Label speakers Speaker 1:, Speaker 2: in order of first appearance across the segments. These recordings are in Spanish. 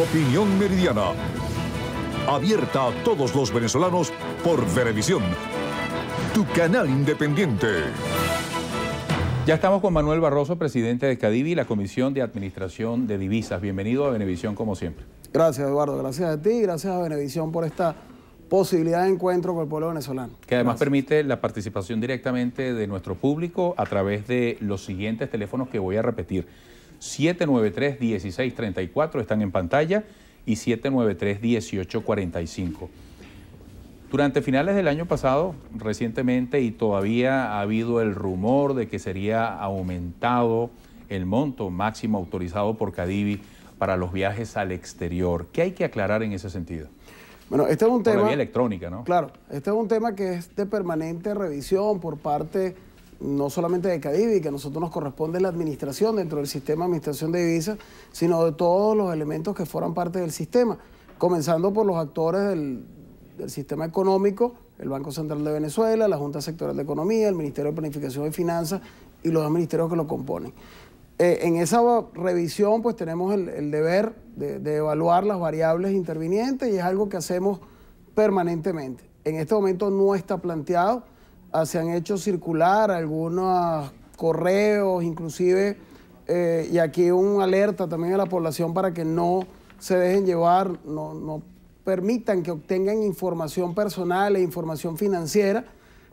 Speaker 1: Opinión Meridiana. Abierta a todos los venezolanos por Venevisión Tu canal independiente. Ya estamos con Manuel Barroso, presidente de Cadivi, y la Comisión de Administración de Divisas. Bienvenido a Venevisión como siempre.
Speaker 2: Gracias, Eduardo. Gracias a ti gracias a Venevisión por esta posibilidad de encuentro con el pueblo venezolano.
Speaker 1: Que además permite la participación directamente de nuestro público a través de los siguientes teléfonos que voy a repetir. 793-1634, están en pantalla, y 793-1845. Durante finales del año pasado, recientemente, y todavía ha habido el rumor de que sería aumentado el monto máximo autorizado por Cadivi para los viajes al exterior. ¿Qué hay que aclarar en ese sentido?
Speaker 2: Bueno, este es un tema... La vía electrónica, ¿no? Claro, este es un tema que es de permanente revisión por parte no solamente de y que a nosotros nos corresponde la administración dentro del sistema de administración de divisas, sino de todos los elementos que forman parte del sistema, comenzando por los actores del, sistema económico, el Banco Central de Venezuela, la Junta Sectoral de Economía, el Ministerio de Planificación y Finanzas y los dos ministerios que lo componen. Eh, en esa revisión pues tenemos el, deber de, de evaluar las variables intervinientes y es algo que hacemos permanentemente. En este momento no está planteado Ah, se han hecho circular algunos correos, inclusive, eh, y aquí un alerta también a la población para que no se dejen llevar, no, no permitan que obtengan información personal e información financiera,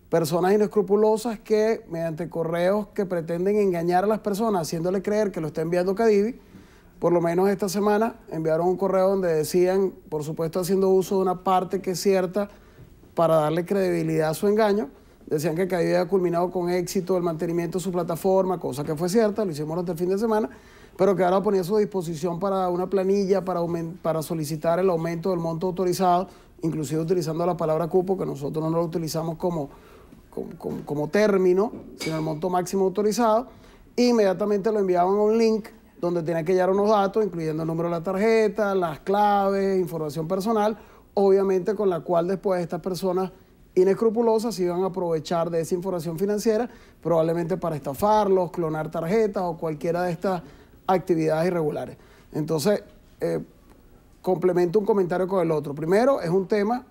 Speaker 2: personas inescrupulosas que mediante correos que pretenden engañar a las personas, haciéndole creer que lo está enviando Cadivi, por lo menos esta semana enviaron un correo donde decían, por supuesto haciendo uso de una parte que es cierta para darle credibilidad a su engaño, Decían que caía había culminado con éxito el mantenimiento de su plataforma, cosa que fue cierta, lo hicimos hasta el fin de semana, pero que ahora ponía a su disposición para una planilla, para, para solicitar el aumento del monto autorizado, inclusive utilizando la palabra cupo, que nosotros no lo utilizamos como, como, término, sino el monto máximo autorizado, e inmediatamente lo enviaban a un link donde tenía que llegar unos datos, incluyendo el número de la tarjeta, las claves, información personal, obviamente con la cual después estas personas inescrupulosas si iban a aprovechar de esa información financiera, probablemente para estafarlos, clonar tarjetas o cualquiera de estas actividades irregulares. Entonces, eh, complemento un comentario con el otro. Primero, es un tema,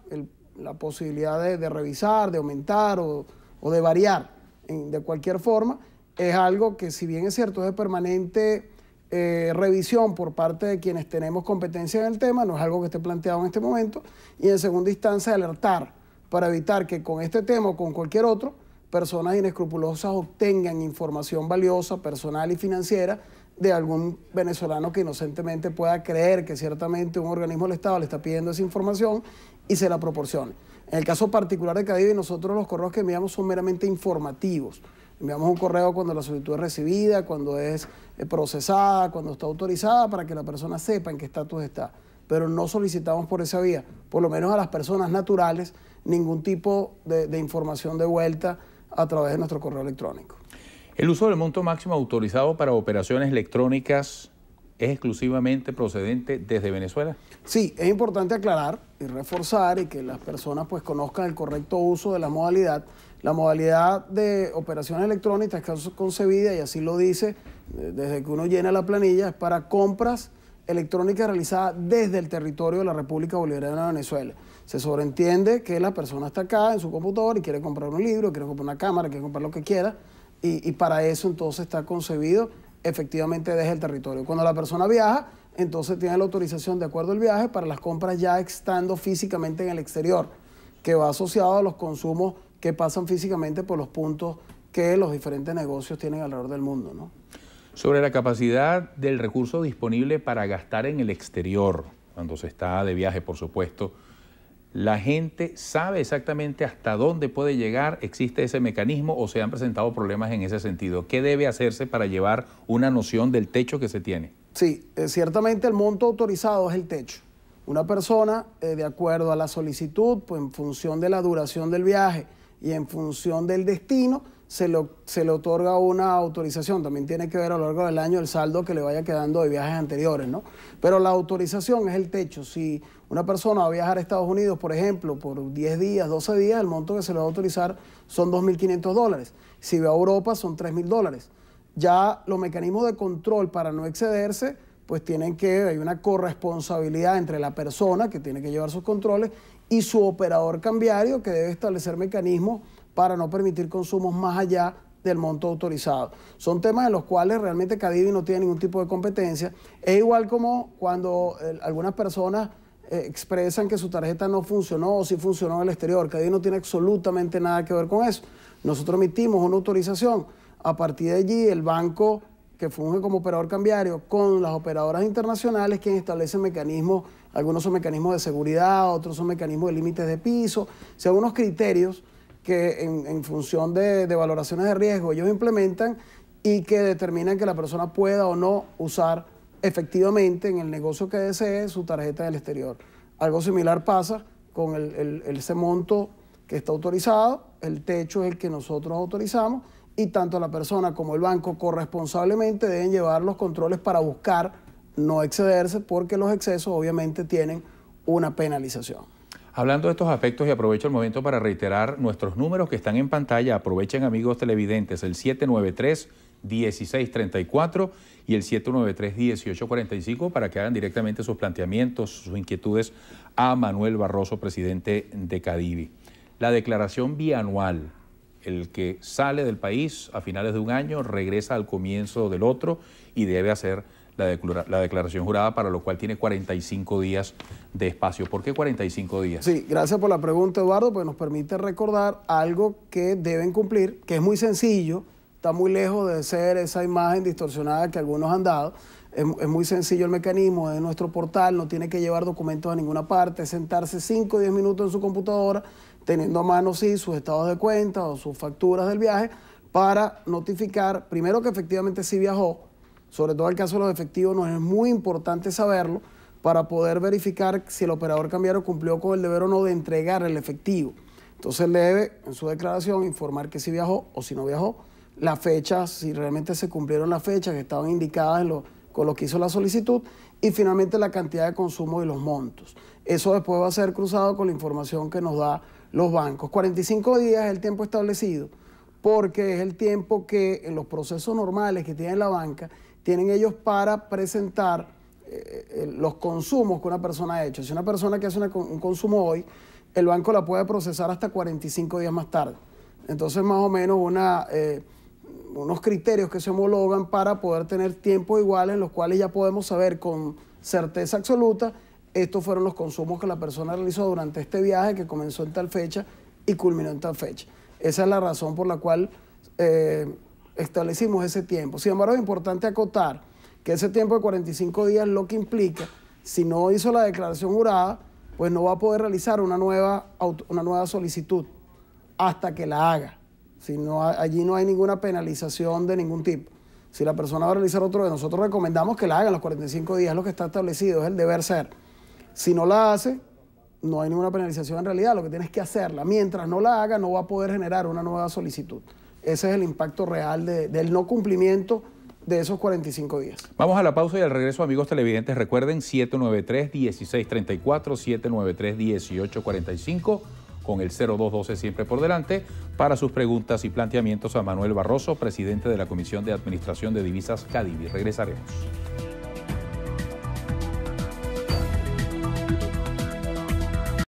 Speaker 2: la posibilidad de, revisar, de aumentar o, de variar de cualquier forma, es algo que si bien es cierto, es de permanente eh, revisión por parte de quienes tenemos competencia en el tema, no es algo que esté planteado en este momento, y en segunda instancia, alertar para evitar que con este tema o con cualquier otro, personas inescrupulosas obtengan información valiosa, personal y financiera de algún venezolano que inocentemente pueda creer que ciertamente un organismo del Estado le está pidiendo esa información y se la proporcione. En el caso particular de Cadivi, nosotros los correos que enviamos son meramente informativos. Enviamos un correo cuando la solicitud es recibida, cuando es eh, procesada, cuando está autorizada, para que la persona sepa en qué estatus está pero no solicitamos por esa vía, por lo menos a las personas naturales, ningún tipo de, información de vuelta a través de nuestro correo electrónico.
Speaker 1: El uso del monto máximo autorizado para operaciones electrónicas es exclusivamente procedente desde
Speaker 2: Venezuela. Sí, es importante aclarar y reforzar y que las personas pues conozcan el correcto uso de la modalidad. La modalidad de operaciones electrónicas que es concebida, y así lo dice eh, desde que uno llena la planilla, es para compras electrónica realizada desde el territorio de la República Bolivariana de Venezuela. Se sobreentiende que la persona está acá en su computador y quiere comprar un libro, quiere comprar una cámara, quiere comprar lo que quiera, y, para eso entonces está concebido efectivamente desde el territorio. Cuando la persona viaja, entonces tiene la autorización de acuerdo al viaje para las compras ya estando físicamente en el exterior, que va asociado a los consumos que pasan físicamente por los puntos que los diferentes negocios tienen alrededor del mundo. ¿no?
Speaker 1: sobre la capacidad del recurso disponible para gastar en el exterior, cuando se está de viaje, por supuesto. La gente sabe exactamente hasta dónde puede llegar, existe ese mecanismo o se han presentado problemas en ese sentido. ¿Qué debe hacerse para llevar una noción del techo que se tiene?
Speaker 2: Sí, eh, ciertamente el monto autorizado es el techo. Una persona, eh, de acuerdo a la solicitud, pues, en función de la duración del viaje y en función del destino, se, le otorga una autorización. También tiene que ver a lo largo del año el saldo que le vaya quedando de viajes anteriores, ¿no? Pero la autorización es el techo. Si una persona va a viajar a Estados Unidos, por ejemplo, por 10 días, 12 días, el monto que se le va a autorizar son 2.500 dólares. Si va a Europa, son 3.000 dólares. Ya los mecanismos de control para no excederse pues tienen que, hay una corresponsabilidad entre la persona que tiene que llevar sus controles y su operador cambiario que debe establecer mecanismos para no permitir consumos más allá del monto autorizado. Son temas en los cuales realmente Cadivi no tiene ningún tipo de competencia. Es igual como cuando eh, algunas personas eh, expresan que su tarjeta no funcionó o si funcionó en el exterior. Cadivi no tiene absolutamente nada que ver con eso. Nosotros emitimos una autorización. A partir de allí, el banco que funge como operador cambiario con las operadoras internacionales, quien establecen mecanismos, algunos son mecanismos de seguridad, otros son mecanismos de límites de piso, según los unos criterios que en, función de, valoraciones de riesgo ellos implementan y que determinan que la persona pueda o no usar efectivamente en el negocio que desee su tarjeta del exterior. Algo similar pasa con ese monto que está autorizado, el techo es el que nosotros autorizamos y tanto la persona como el banco corresponsablemente deben llevar los controles para buscar no excederse porque los excesos obviamente tienen una penalización.
Speaker 1: Hablando de estos aspectos y aprovecho el momento para reiterar nuestros números que están en pantalla. Aprovechen amigos televidentes el 793-1634 y el 793-1845 para que hagan directamente sus planteamientos, sus inquietudes a Manuel Barroso, presidente de Cadivi. La declaración bianual, el que sale del país a finales de un año, regresa al comienzo del otro y debe hacer la, declaración jurada, para lo cual tiene 45 días de espacio. ¿Por qué 45 días? Sí,
Speaker 2: gracias por la pregunta, Eduardo, porque nos permite recordar algo que deben cumplir, que es muy sencillo, está muy lejos de ser esa imagen distorsionada que algunos han dado. Es, muy sencillo el mecanismo, es nuestro portal, no tiene que llevar documentos a ninguna parte, sentarse 5 o 10 minutos en su computadora, teniendo a mano, sí, sus estados de cuenta o sus facturas del viaje, para notificar, primero que efectivamente sí viajó, sobre todo el caso de los efectivos, nos es muy importante saberlo para poder verificar si el operador o cumplió con el deber o no de entregar el efectivo. Entonces le debe en su declaración informar que si viajó o si no viajó, las fechas, si realmente se cumplieron las fechas que estaban indicadas con lo que hizo la solicitud y finalmente la cantidad de consumo y los montos. Eso después va a ser cruzado con la información que nos da los bancos. 45 días es el tiempo establecido porque es el tiempo que en los procesos normales que tiene la banca, tienen ellos para presentar eh, eh, los consumos que una persona ha hecho. Si una persona que hace un consumo hoy, el banco la puede procesar hasta 45 días más tarde. Entonces, más o menos, eh, unos criterios que se homologan para poder tener tiempos iguales, en los cuales ya podemos saber con certeza absoluta estos fueron los consumos que la persona realizó durante este viaje que comenzó en tal fecha y culminó en tal fecha. Esa es la razón por la cual eh, establecimos ese tiempo. Sin embargo, es importante acotar que ese tiempo de 45 días lo que implica, si no hizo la declaración jurada, pues no va a poder realizar una nueva, una nueva solicitud hasta que la haga. Si no, allí no hay ninguna penalización de ningún tipo. Si la persona va a realizar otro nosotros recomendamos que la haga en los 45 días, lo que está establecido, es el deber ser. Si no la hace, no hay ninguna penalización en realidad, lo que tienes que hacerla. Mientras no la haga, no va a poder generar una nueva solicitud. Ese es el impacto real del no cumplimiento de esos 45 días.
Speaker 1: Vamos a la pausa y al regreso, amigos televidentes, recuerden 793-1634, 793-1845, con el 0212 siempre por delante, para sus preguntas y planteamientos a Manuel Barroso, presidente de la Comisión de Administración de Divisas Cadivi. Regresaremos.